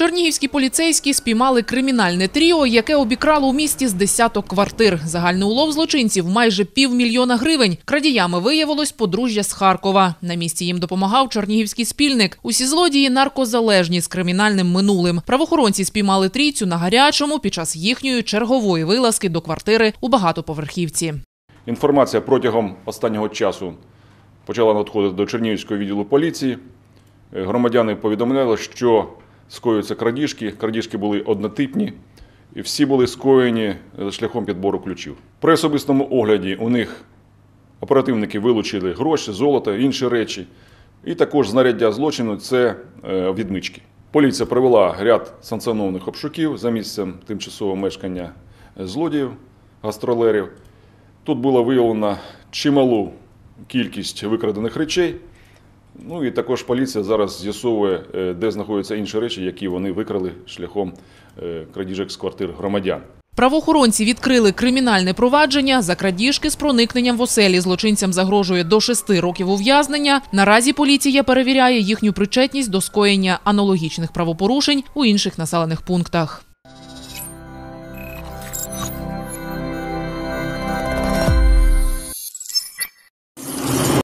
Чернігівські поліцейські спіймали кримінальне тріо, яке обікрало у місті з десяток квартир. Загальний улов злочинців майже півмільйона гривень. Крадіями виявилось подружжя з Харкова. На місці їм допомагав чернігівський спільник. Усі злодії наркозалежні з кримінальним минулим. Правоохоронці спіймали трійцю на гарячому під час їхньої чергової вилазки до квартири у багатоповерхівці. Інформація протягом останнього часу почала надходити до Чернігівського відділу поліції. Е, громадяни повідомляли, що скоюються крадіжки, крадіжки були однотипні, і всі були скоєні е, шляхом підбору ключів. При особистому огляді у них оперативники вилучили гроші, золото, інші речі, і також знаряддя злочину це е, відмички. Поліція провела ряд санкціонованих обшуків за місцем тимчасового мешкання е, злодіїв, гастролерів. Тут було виявлено чималу кількість викрадених речей. Ну і також поліція зараз з'ясовує, е, де знаходяться інші речі, які вони викрали шляхом е, крадіжок з квартир громадян. Правоохоронці відкрили кримінальне провадження за крадіжки з проникненням в оселі. Злочинцям загрожує до шести років ув'язнення. Наразі поліція перевіряє їхню причетність до скоєння аналогічних правопорушень у інших населених пунктах.